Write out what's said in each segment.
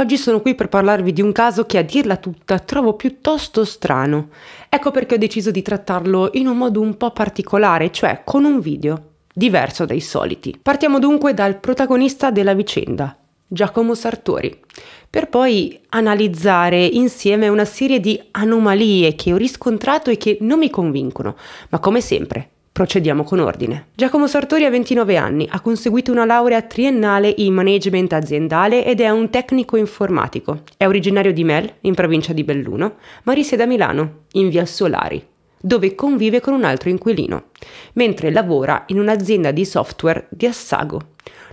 Oggi sono qui per parlarvi di un caso che a dirla tutta trovo piuttosto strano. Ecco perché ho deciso di trattarlo in un modo un po' particolare, cioè con un video, diverso dai soliti. Partiamo dunque dal protagonista della vicenda, Giacomo Sartori, per poi analizzare insieme una serie di anomalie che ho riscontrato e che non mi convincono, ma come sempre Procediamo con ordine. Giacomo Sartori ha 29 anni, ha conseguito una laurea triennale in management aziendale ed è un tecnico informatico. È originario di Mel, in provincia di Belluno, ma risiede a Milano, in via Solari, dove convive con un altro inquilino, mentre lavora in un'azienda di software di Assago.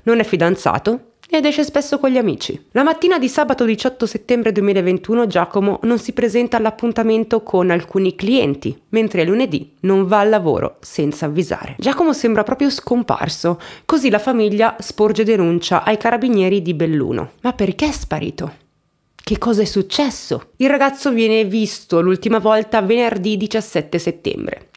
Non è fidanzato, ed esce spesso con gli amici. La mattina di sabato 18 settembre 2021 Giacomo non si presenta all'appuntamento con alcuni clienti, mentre lunedì non va al lavoro senza avvisare. Giacomo sembra proprio scomparso, così la famiglia sporge denuncia ai carabinieri di Belluno. Ma perché è sparito? Che cosa è successo? Il ragazzo viene visto l'ultima volta venerdì 17 settembre.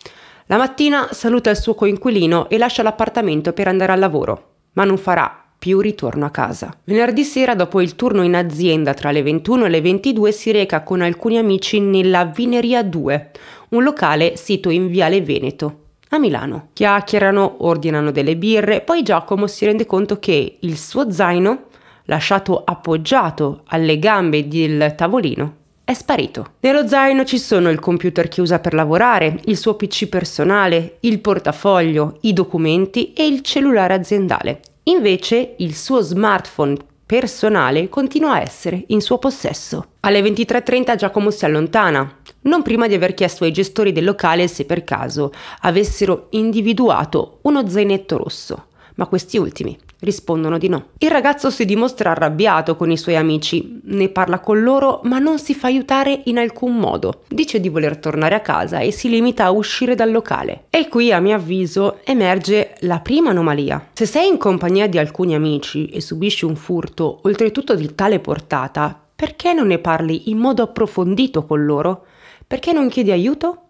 La mattina saluta il suo coinquilino e lascia l'appartamento per andare al lavoro, ma non farà più ritorno a casa. Venerdì sera, dopo il turno in azienda tra le 21 e le 22, si reca con alcuni amici nella Vineria 2, un locale sito in Viale Veneto. A Milano. Chiacchierano, ordinano delle birre, poi Giacomo si rende conto che il suo zaino, lasciato appoggiato alle gambe del tavolino, è sparito. Nello zaino ci sono il computer che usa per lavorare, il suo PC personale, il portafoglio, i documenti e il cellulare aziendale, Invece il suo smartphone personale continua a essere in suo possesso. Alle 23.30 Giacomo si allontana, non prima di aver chiesto ai gestori del locale se per caso avessero individuato uno zainetto rosso, ma questi ultimi rispondono di no. Il ragazzo si dimostra arrabbiato con i suoi amici, ne parla con loro ma non si fa aiutare in alcun modo, dice di voler tornare a casa e si limita a uscire dal locale. E qui a mio avviso emerge la prima anomalia. Se sei in compagnia di alcuni amici e subisci un furto, oltretutto di tale portata, perché non ne parli in modo approfondito con loro? Perché non chiedi aiuto?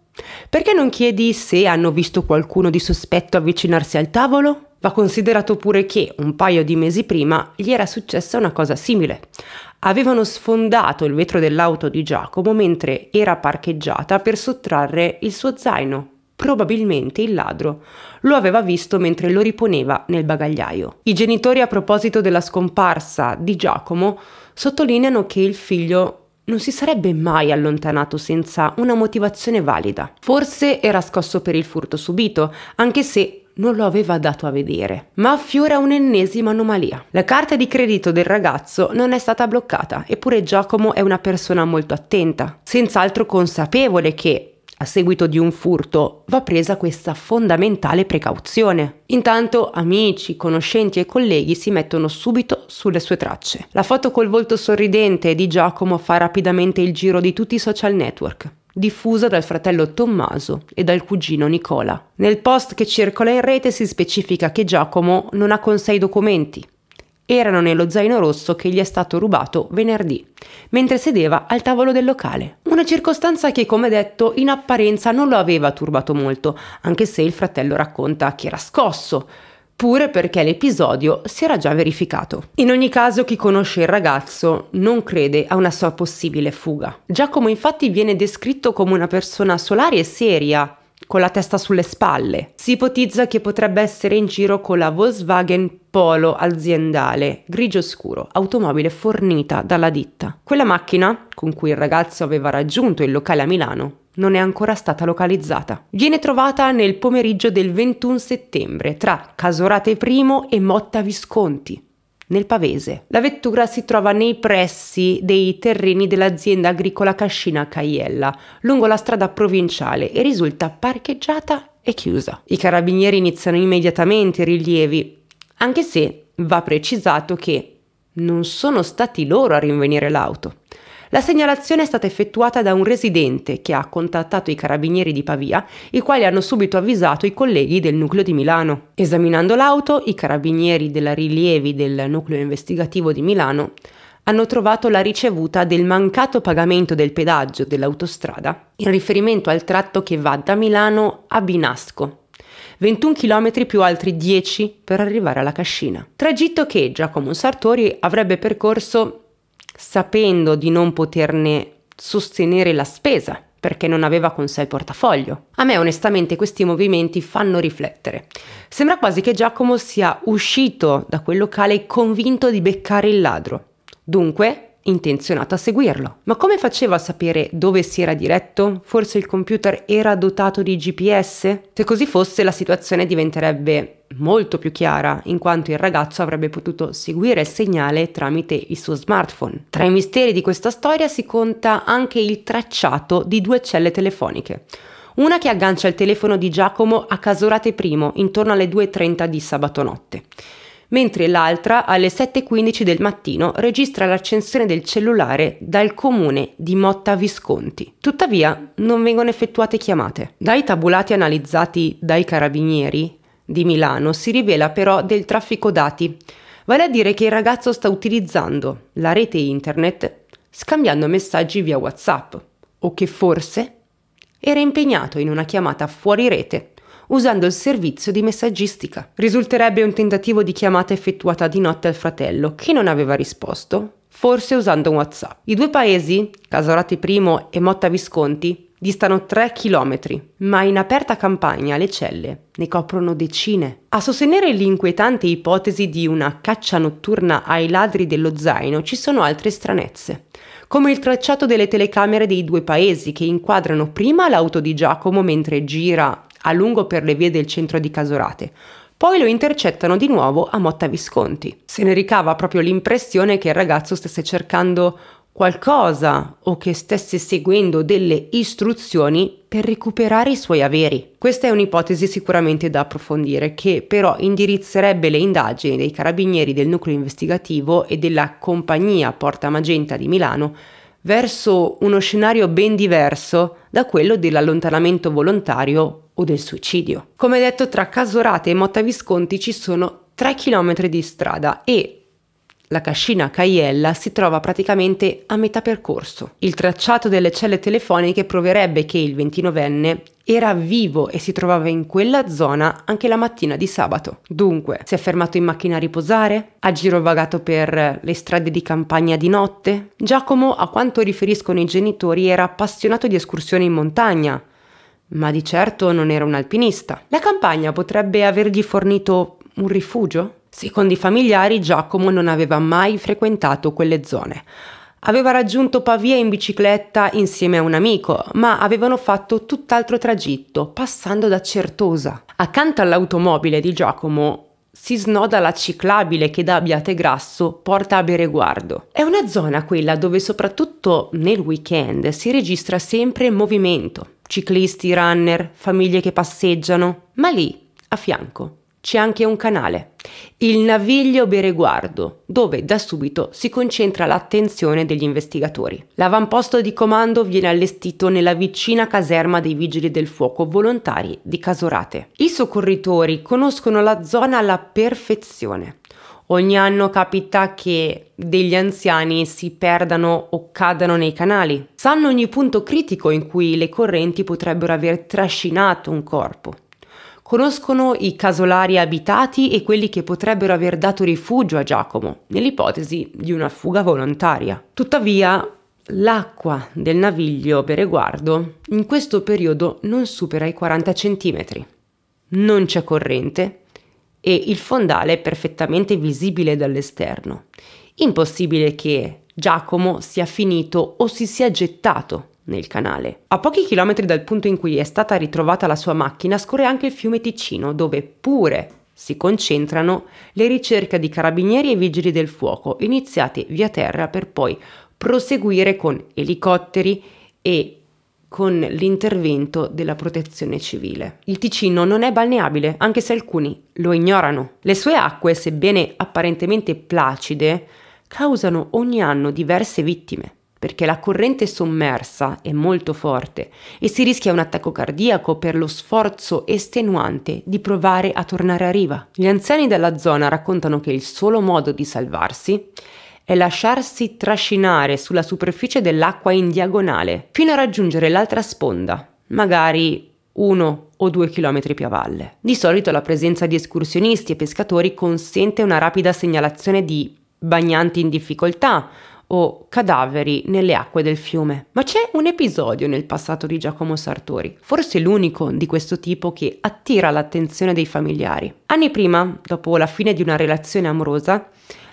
Perché non chiedi se hanno visto qualcuno di sospetto avvicinarsi al tavolo? Va considerato pure che un paio di mesi prima gli era successa una cosa simile. Avevano sfondato il vetro dell'auto di Giacomo mentre era parcheggiata per sottrarre il suo zaino, probabilmente il ladro. Lo aveva visto mentre lo riponeva nel bagagliaio. I genitori a proposito della scomparsa di Giacomo sottolineano che il figlio non si sarebbe mai allontanato senza una motivazione valida. Forse era scosso per il furto subito, anche se non lo aveva dato a vedere. Ma affiora un'ennesima anomalia. La carta di credito del ragazzo non è stata bloccata, eppure Giacomo è una persona molto attenta, senz'altro consapevole che, a seguito di un furto, va presa questa fondamentale precauzione. Intanto amici, conoscenti e colleghi si mettono subito sulle sue tracce. La foto col volto sorridente di Giacomo fa rapidamente il giro di tutti i social network diffusa dal fratello Tommaso e dal cugino Nicola. Nel post che circola in rete si specifica che Giacomo non ha con sé i documenti, erano nello zaino rosso che gli è stato rubato venerdì, mentre sedeva al tavolo del locale. Una circostanza che, come detto, in apparenza non lo aveva turbato molto, anche se il fratello racconta che era scosso, pure perché l'episodio si era già verificato. In ogni caso chi conosce il ragazzo non crede a una sua possibile fuga. Giacomo infatti viene descritto come una persona solare e seria, con la testa sulle spalle. Si ipotizza che potrebbe essere in giro con la Volkswagen Polo aziendale, grigio scuro, automobile fornita dalla ditta. Quella macchina, con cui il ragazzo aveva raggiunto il locale a Milano, non è ancora stata localizzata. Viene trovata nel pomeriggio del 21 settembre tra Casorate I e Motta Visconti nel Pavese. La vettura si trova nei pressi dei terreni dell'azienda agricola Cascina Caiella, lungo la strada provinciale e risulta parcheggiata e chiusa. I carabinieri iniziano immediatamente i rilievi, anche se va precisato che non sono stati loro a rinvenire l'auto. La segnalazione è stata effettuata da un residente che ha contattato i carabinieri di Pavia, i quali hanno subito avvisato i colleghi del nucleo di Milano. Esaminando l'auto, i carabinieri della rilievi del nucleo investigativo di Milano hanno trovato la ricevuta del mancato pagamento del pedaggio dell'autostrada in riferimento al tratto che va da Milano a Binasco, 21 km più altri 10 per arrivare alla cascina. Tragitto che Giacomo Sartori avrebbe percorso sapendo di non poterne sostenere la spesa perché non aveva con sé il portafoglio. A me onestamente questi movimenti fanno riflettere. Sembra quasi che Giacomo sia uscito da quel locale convinto di beccare il ladro. Dunque, intenzionato a seguirlo. Ma come faceva a sapere dove si era diretto? Forse il computer era dotato di GPS? Se così fosse la situazione diventerebbe molto più chiara, in quanto il ragazzo avrebbe potuto seguire il segnale tramite il suo smartphone. Tra i misteri di questa storia si conta anche il tracciato di due celle telefoniche. Una che aggancia il telefono di Giacomo a Casorate I intorno alle 2.30 di sabato notte mentre l'altra alle 7.15 del mattino registra l'accensione del cellulare dal comune di Motta Visconti. Tuttavia non vengono effettuate chiamate. Dai tabulati analizzati dai carabinieri di Milano si rivela però del traffico dati, vale a dire che il ragazzo sta utilizzando la rete internet scambiando messaggi via WhatsApp o che forse era impegnato in una chiamata fuori rete usando il servizio di messaggistica. Risulterebbe un tentativo di chiamata effettuata di notte al fratello, che non aveva risposto, forse usando WhatsApp. I due paesi, Casorati I e Motta Visconti, distano 3 km, ma in aperta campagna le celle ne coprono decine. A sostenere l'inquietante ipotesi di una caccia notturna ai ladri dello zaino ci sono altre stranezze, come il tracciato delle telecamere dei due paesi che inquadrano prima l'auto di Giacomo mentre gira a lungo per le vie del centro di Casorate. Poi lo intercettano di nuovo a Motta Visconti. Se ne ricava proprio l'impressione che il ragazzo stesse cercando qualcosa o che stesse seguendo delle istruzioni per recuperare i suoi averi. Questa è un'ipotesi sicuramente da approfondire che però indirizzerebbe le indagini dei carabinieri del nucleo investigativo e della compagnia Porta Magenta di Milano verso uno scenario ben diverso da quello dell'allontanamento volontario o del suicidio. Come detto, tra Casorate e Motta Visconti ci sono 3 km di strada e la cascina Caiella si trova praticamente a metà percorso. Il tracciato delle celle telefoniche proverebbe che il 29enne era vivo e si trovava in quella zona anche la mattina di sabato. Dunque, si è fermato in macchina a riposare? Ha girovagato per le strade di campagna di notte? Giacomo, a quanto riferiscono i genitori, era appassionato di escursioni in montagna, ma di certo non era un alpinista. La campagna potrebbe avergli fornito un rifugio? Secondo i familiari, Giacomo non aveva mai frequentato quelle zone. Aveva raggiunto Pavia in bicicletta insieme a un amico, ma avevano fatto tutt'altro tragitto, passando da Certosa. Accanto all'automobile di Giacomo si snoda la ciclabile che da Abbiate Grasso porta a Bereguardo. È una zona quella dove soprattutto nel weekend si registra sempre movimento ciclisti, runner, famiglie che passeggiano, ma lì, a fianco, c'è anche un canale, il Naviglio Bereguardo, dove da subito si concentra l'attenzione degli investigatori. L'avamposto di comando viene allestito nella vicina caserma dei vigili del fuoco volontari di Casorate. I soccorritori conoscono la zona alla perfezione. Ogni anno capita che degli anziani si perdano o cadano nei canali. Sanno ogni punto critico in cui le correnti potrebbero aver trascinato un corpo. Conoscono i casolari abitati e quelli che potrebbero aver dato rifugio a Giacomo, nell'ipotesi di una fuga volontaria. Tuttavia, l'acqua del naviglio Bereguardo in questo periodo non supera i 40 cm. Non c'è corrente e il fondale è perfettamente visibile dall'esterno. Impossibile che Giacomo sia finito o si sia gettato nel canale. A pochi chilometri dal punto in cui è stata ritrovata la sua macchina scorre anche il fiume Ticino, dove pure si concentrano le ricerche di carabinieri e vigili del fuoco, iniziate via terra per poi proseguire con elicotteri e con l'intervento della protezione civile. Il Ticino non è balneabile, anche se alcuni lo ignorano. Le sue acque, sebbene apparentemente placide, causano ogni anno diverse vittime perché la corrente sommersa è molto forte e si rischia un attacco cardiaco per lo sforzo estenuante di provare a tornare a riva. Gli anziani della zona raccontano che il solo modo di salvarsi è lasciarsi trascinare sulla superficie dell'acqua in diagonale fino a raggiungere l'altra sponda, magari uno o due chilometri più a valle. Di solito la presenza di escursionisti e pescatori consente una rapida segnalazione di bagnanti in difficoltà o cadaveri nelle acque del fiume. Ma c'è un episodio nel passato di Giacomo Sartori, forse l'unico di questo tipo che attira l'attenzione dei familiari. Anni prima, dopo la fine di una relazione amorosa,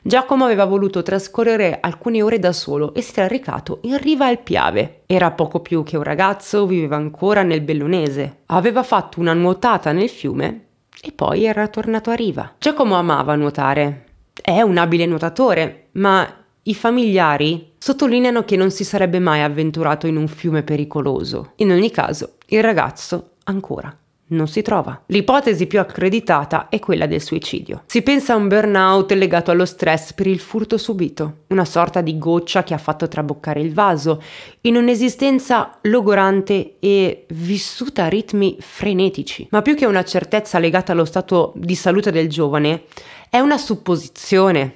Giacomo aveva voluto trascorrere alcune ore da solo e si era recato in riva al Piave. Era poco più che un ragazzo, viveva ancora nel Bellunese. Aveva fatto una nuotata nel fiume e poi era tornato a riva. Giacomo amava nuotare. È un abile nuotatore, ma i familiari sottolineano che non si sarebbe mai avventurato in un fiume pericoloso. In ogni caso, il ragazzo ancora non si trova. L'ipotesi più accreditata è quella del suicidio. Si pensa a un burnout legato allo stress per il furto subito, una sorta di goccia che ha fatto traboccare il vaso, in un'esistenza logorante e vissuta a ritmi frenetici. Ma più che una certezza legata allo stato di salute del giovane, è una supposizione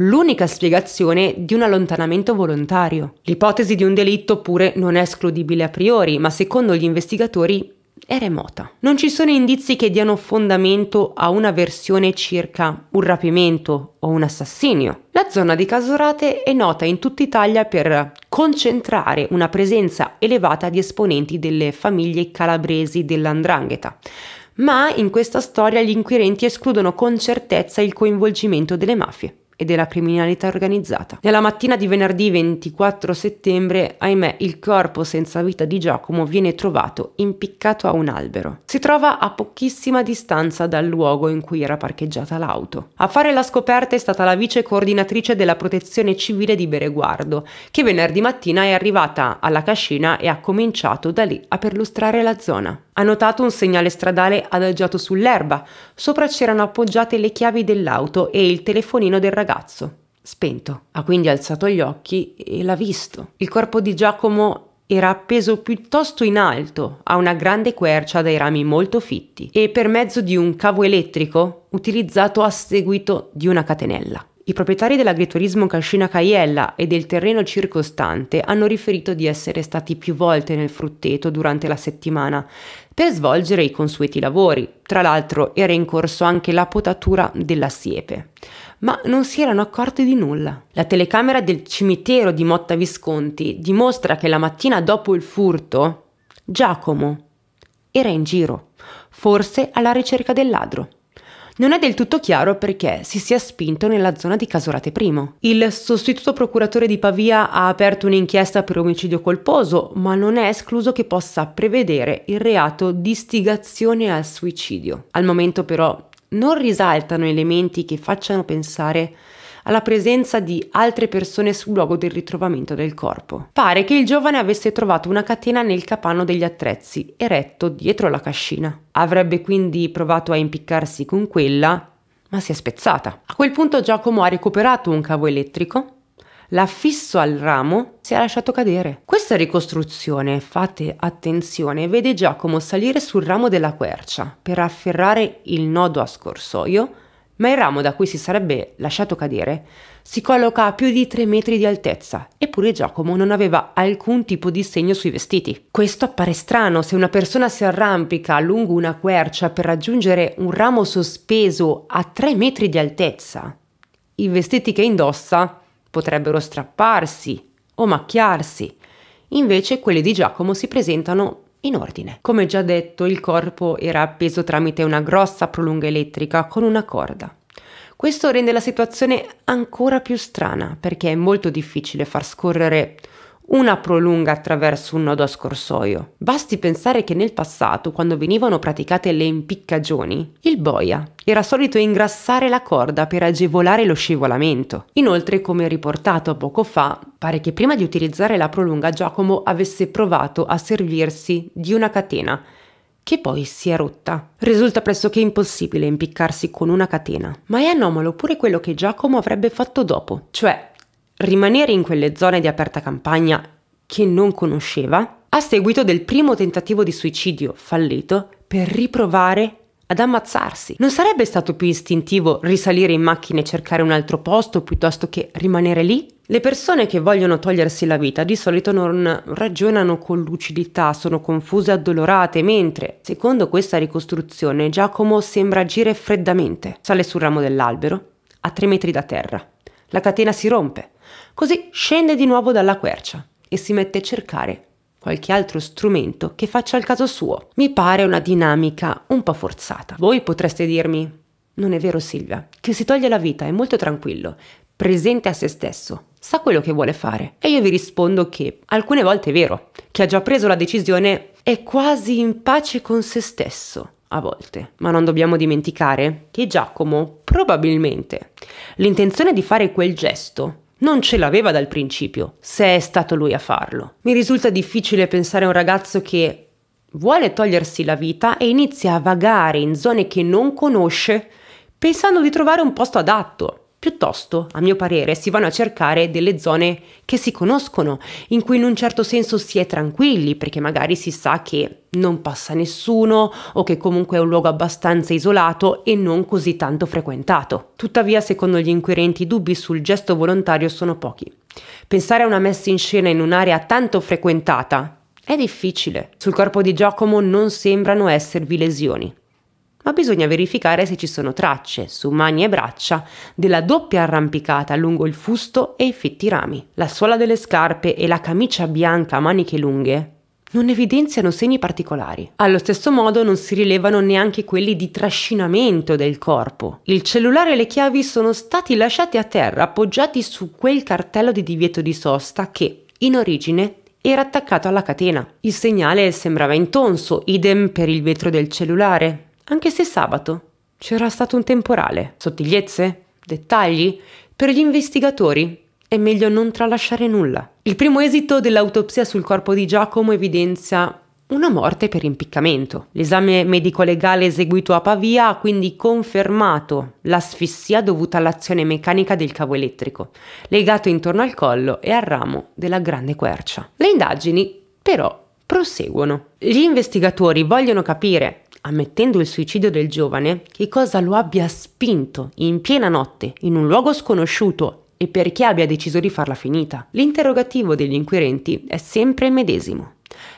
l'unica spiegazione di un allontanamento volontario. L'ipotesi di un delitto pure non è escludibile a priori, ma secondo gli investigatori è remota. Non ci sono indizi che diano fondamento a una versione circa un rapimento o un assassinio. La zona di Casorate è nota in tutta Italia per concentrare una presenza elevata di esponenti delle famiglie calabresi dell'andrangheta. Ma in questa storia gli inquirenti escludono con certezza il coinvolgimento delle mafie e della criminalità organizzata. Nella mattina di venerdì 24 settembre, ahimè, il corpo senza vita di Giacomo viene trovato impiccato a un albero. Si trova a pochissima distanza dal luogo in cui era parcheggiata l'auto. A fare la scoperta è stata la vice coordinatrice della protezione civile di Bereguardo, che venerdì mattina è arrivata alla cascina e ha cominciato da lì a perlustrare la zona. Ha notato un segnale stradale adagiato sull'erba, sopra c'erano appoggiate le chiavi dell'auto e il telefonino del ragazzo ragazzo, spento. Ha quindi alzato gli occhi e l'ha visto. Il corpo di Giacomo era appeso piuttosto in alto a una grande quercia dai rami molto fitti e per mezzo di un cavo elettrico utilizzato a seguito di una catenella. I proprietari dell'agriturismo Cascina Caiella e del terreno circostante hanno riferito di essere stati più volte nel frutteto durante la settimana per svolgere i consueti lavori. Tra l'altro era in corso anche la potatura della siepe ma non si erano accorti di nulla. La telecamera del cimitero di Motta Visconti dimostra che la mattina dopo il furto, Giacomo era in giro, forse alla ricerca del ladro. Non è del tutto chiaro perché si sia spinto nella zona di Casorate I. Il sostituto procuratore di Pavia ha aperto un'inchiesta per omicidio colposo, ma non è escluso che possa prevedere il reato di istigazione al suicidio. Al momento però non risaltano elementi che facciano pensare alla presenza di altre persone sul luogo del ritrovamento del corpo. Pare che il giovane avesse trovato una catena nel capanno degli attrezzi, eretto dietro la cascina. Avrebbe quindi provato a impiccarsi con quella, ma si è spezzata. A quel punto Giacomo ha recuperato un cavo elettrico l'affisso al ramo si è lasciato cadere. Questa ricostruzione, fate attenzione, vede Giacomo salire sul ramo della quercia per afferrare il nodo a scorsoio, ma il ramo da cui si sarebbe lasciato cadere si colloca a più di 3 metri di altezza, eppure Giacomo non aveva alcun tipo di segno sui vestiti. Questo appare strano se una persona si arrampica lungo una quercia per raggiungere un ramo sospeso a 3 metri di altezza. I vestiti che indossa potrebbero strapparsi o macchiarsi. Invece quelle di Giacomo si presentano in ordine. Come già detto, il corpo era appeso tramite una grossa prolunga elettrica con una corda. Questo rende la situazione ancora più strana perché è molto difficile far scorrere una prolunga attraverso un nodo a scorsoio. Basti pensare che nel passato, quando venivano praticate le impiccagioni, il boia era solito ingrassare la corda per agevolare lo scivolamento. Inoltre, come riportato poco fa, pare che prima di utilizzare la prolunga Giacomo avesse provato a servirsi di una catena che poi si è rotta. Risulta pressoché impossibile impiccarsi con una catena, ma è anomalo pure quello che Giacomo avrebbe fatto dopo, cioè rimanere in quelle zone di aperta campagna che non conosceva, a seguito del primo tentativo di suicidio fallito per riprovare ad ammazzarsi. Non sarebbe stato più istintivo risalire in macchina e cercare un altro posto piuttosto che rimanere lì? Le persone che vogliono togliersi la vita di solito non ragionano con lucidità, sono confuse e addolorate, mentre, secondo questa ricostruzione, Giacomo sembra agire freddamente. Sale sul ramo dell'albero, a tre metri da terra. La catena si rompe, Così scende di nuovo dalla quercia e si mette a cercare qualche altro strumento che faccia il caso suo. Mi pare una dinamica un po' forzata. Voi potreste dirmi, non è vero Silvia, che si toglie la vita, è molto tranquillo, presente a se stesso, sa quello che vuole fare. E io vi rispondo che alcune volte è vero, che ha già preso la decisione, è quasi in pace con se stesso a volte. Ma non dobbiamo dimenticare che Giacomo probabilmente l'intenzione di fare quel gesto non ce l'aveva dal principio, se è stato lui a farlo. Mi risulta difficile pensare a un ragazzo che vuole togliersi la vita e inizia a vagare in zone che non conosce pensando di trovare un posto adatto. Piuttosto, a mio parere, si vanno a cercare delle zone che si conoscono, in cui in un certo senso si è tranquilli, perché magari si sa che non passa nessuno o che comunque è un luogo abbastanza isolato e non così tanto frequentato. Tuttavia, secondo gli inquirenti, i dubbi sul gesto volontario sono pochi. Pensare a una messa in scena in un'area tanto frequentata è difficile. Sul corpo di Giacomo non sembrano esservi lesioni ma bisogna verificare se ci sono tracce su mani e braccia della doppia arrampicata lungo il fusto e i fitti rami. La suola delle scarpe e la camicia bianca a maniche lunghe non evidenziano segni particolari. Allo stesso modo non si rilevano neanche quelli di trascinamento del corpo. Il cellulare e le chiavi sono stati lasciati a terra appoggiati su quel cartello di divieto di sosta che, in origine, era attaccato alla catena. Il segnale sembrava intonso, idem per il vetro del cellulare, anche se sabato c'era stato un temporale. Sottigliezze? Dettagli? Per gli investigatori è meglio non tralasciare nulla. Il primo esito dell'autopsia sul corpo di Giacomo evidenzia una morte per impiccamento. L'esame medico-legale eseguito a Pavia ha quindi confermato l'asfissia dovuta all'azione meccanica del cavo elettrico, legato intorno al collo e al ramo della grande quercia. Le indagini, però, proseguono. Gli investigatori vogliono capire ammettendo il suicidio del giovane, che cosa lo abbia spinto in piena notte, in un luogo sconosciuto e perché abbia deciso di farla finita. L'interrogativo degli inquirenti è sempre il medesimo.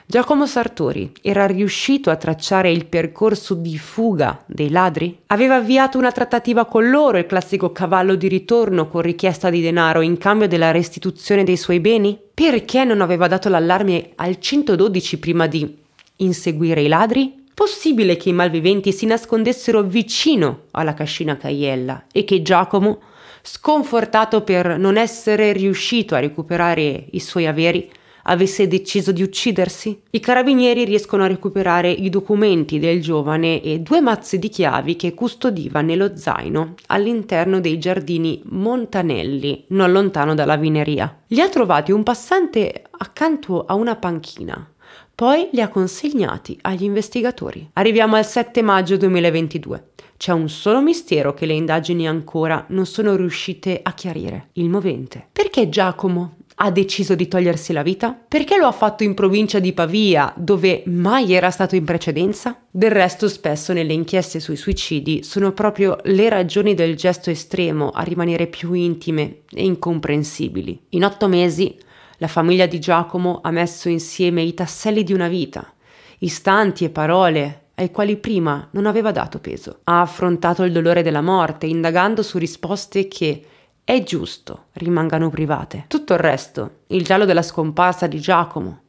Giacomo Sartori era riuscito a tracciare il percorso di fuga dei ladri? Aveva avviato una trattativa con loro, il classico cavallo di ritorno con richiesta di denaro in cambio della restituzione dei suoi beni? Perché non aveva dato l'allarme al 112 prima di inseguire i ladri? Possibile che i malviventi si nascondessero vicino alla cascina Caiella e che Giacomo, sconfortato per non essere riuscito a recuperare i suoi averi, avesse deciso di uccidersi? I carabinieri riescono a recuperare i documenti del giovane e due mazze di chiavi che custodiva nello zaino all'interno dei giardini Montanelli, non lontano dalla vineria. Li ha trovati un passante accanto a una panchina poi li ha consegnati agli investigatori. Arriviamo al 7 maggio 2022. C'è un solo mistero che le indagini ancora non sono riuscite a chiarire, il movente. Perché Giacomo ha deciso di togliersi la vita? Perché lo ha fatto in provincia di Pavia, dove mai era stato in precedenza? Del resto spesso nelle inchieste sui suicidi sono proprio le ragioni del gesto estremo a rimanere più intime e incomprensibili. In otto mesi la famiglia di Giacomo ha messo insieme i tasselli di una vita, istanti e parole ai quali prima non aveva dato peso. Ha affrontato il dolore della morte, indagando su risposte che è giusto rimangano private. Tutto il resto, il giallo della scomparsa di Giacomo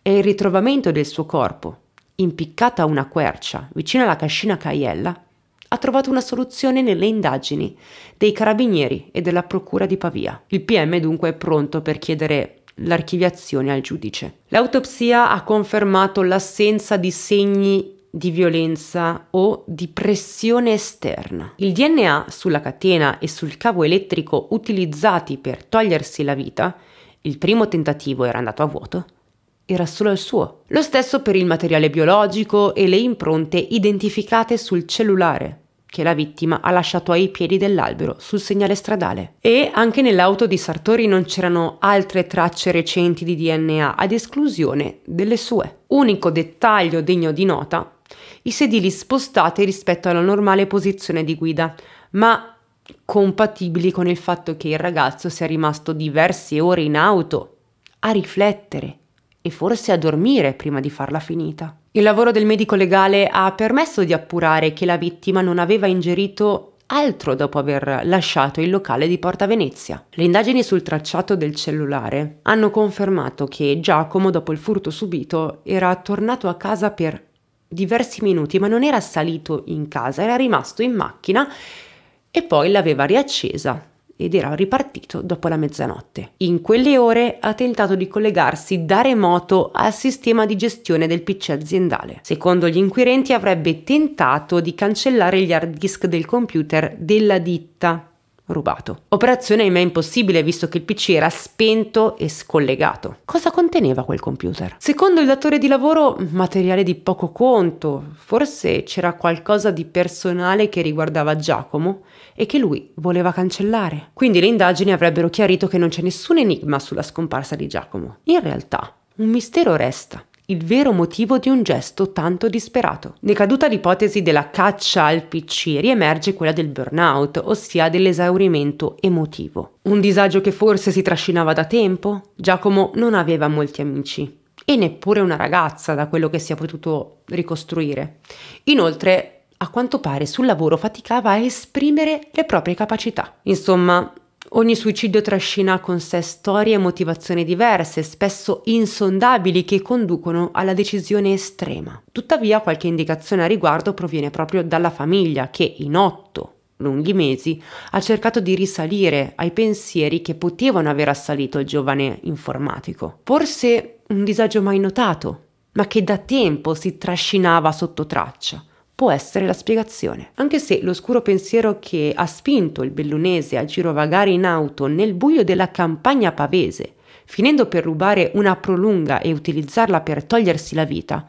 e il ritrovamento del suo corpo, impiccato a una quercia vicino alla cascina Caiella, ha trovato una soluzione nelle indagini dei carabinieri e della procura di Pavia. Il PM dunque è pronto per chiedere l'archiviazione al giudice. L'autopsia ha confermato l'assenza di segni di violenza o di pressione esterna. Il DNA sulla catena e sul cavo elettrico utilizzati per togliersi la vita, il primo tentativo era andato a vuoto, era solo il suo. Lo stesso per il materiale biologico e le impronte identificate sul cellulare che la vittima ha lasciato ai piedi dell'albero sul segnale stradale. E anche nell'auto di Sartori non c'erano altre tracce recenti di DNA ad esclusione delle sue. Unico dettaglio degno di nota, i sedili spostati rispetto alla normale posizione di guida, ma compatibili con il fatto che il ragazzo sia rimasto diverse ore in auto a riflettere e forse a dormire prima di farla finita. Il lavoro del medico legale ha permesso di appurare che la vittima non aveva ingerito altro dopo aver lasciato il locale di Porta Venezia. Le indagini sul tracciato del cellulare hanno confermato che Giacomo, dopo il furto subito, era tornato a casa per diversi minuti, ma non era salito in casa, era rimasto in macchina e poi l'aveva riaccesa ed era ripartito dopo la mezzanotte. In quelle ore ha tentato di collegarsi da remoto al sistema di gestione del PC aziendale. Secondo gli inquirenti avrebbe tentato di cancellare gli hard disk del computer della ditta rubato. Operazione ahimè impossibile visto che il PC era spento e scollegato. Cosa conteneva quel computer? Secondo il datore di lavoro, materiale di poco conto. Forse c'era qualcosa di personale che riguardava Giacomo e che lui voleva cancellare. Quindi le indagini avrebbero chiarito che non c'è nessun enigma sulla scomparsa di Giacomo. In realtà, un mistero resta il vero motivo di un gesto tanto disperato. Decaduta l'ipotesi della caccia al PC, riemerge quella del burnout, ossia dell'esaurimento emotivo. Un disagio che forse si trascinava da tempo? Giacomo non aveva molti amici e neppure una ragazza, da quello che si è potuto ricostruire. Inoltre, a quanto pare sul lavoro faticava a esprimere le proprie capacità. Insomma, Ogni suicidio trascina con sé storie e motivazioni diverse, spesso insondabili, che conducono alla decisione estrema. Tuttavia qualche indicazione a riguardo proviene proprio dalla famiglia, che in otto lunghi mesi ha cercato di risalire ai pensieri che potevano aver assalito il giovane informatico. Forse un disagio mai notato, ma che da tempo si trascinava sotto traccia può essere la spiegazione. Anche se l'oscuro pensiero che ha spinto il bellunese a girovagare in auto nel buio della campagna pavese, finendo per rubare una prolunga e utilizzarla per togliersi la vita,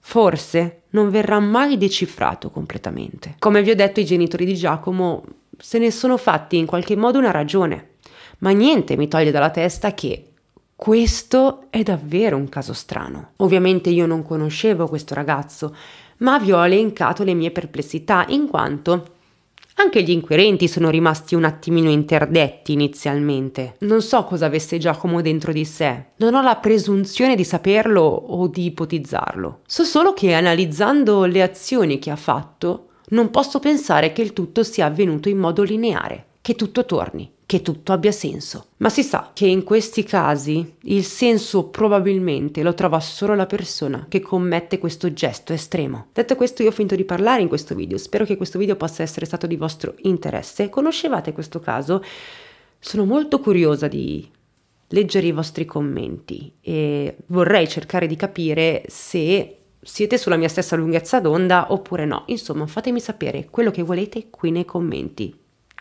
forse non verrà mai decifrato completamente. Come vi ho detto, i genitori di Giacomo se ne sono fatti in qualche modo una ragione, ma niente mi toglie dalla testa che questo è davvero un caso strano. Ovviamente io non conoscevo questo ragazzo, ma vi ho elencato le mie perplessità in quanto anche gli inquirenti sono rimasti un attimino interdetti inizialmente. Non so cosa avesse Giacomo dentro di sé. Non ho la presunzione di saperlo o di ipotizzarlo. So solo che analizzando le azioni che ha fatto, non posso pensare che il tutto sia avvenuto in modo lineare, che tutto torni che tutto abbia senso. Ma si sa che in questi casi il senso probabilmente lo trova solo la persona che commette questo gesto estremo. Detto questo io ho finito di parlare in questo video, spero che questo video possa essere stato di vostro interesse. Conoscevate questo caso? Sono molto curiosa di leggere i vostri commenti e vorrei cercare di capire se siete sulla mia stessa lunghezza d'onda oppure no. Insomma, fatemi sapere quello che volete qui nei commenti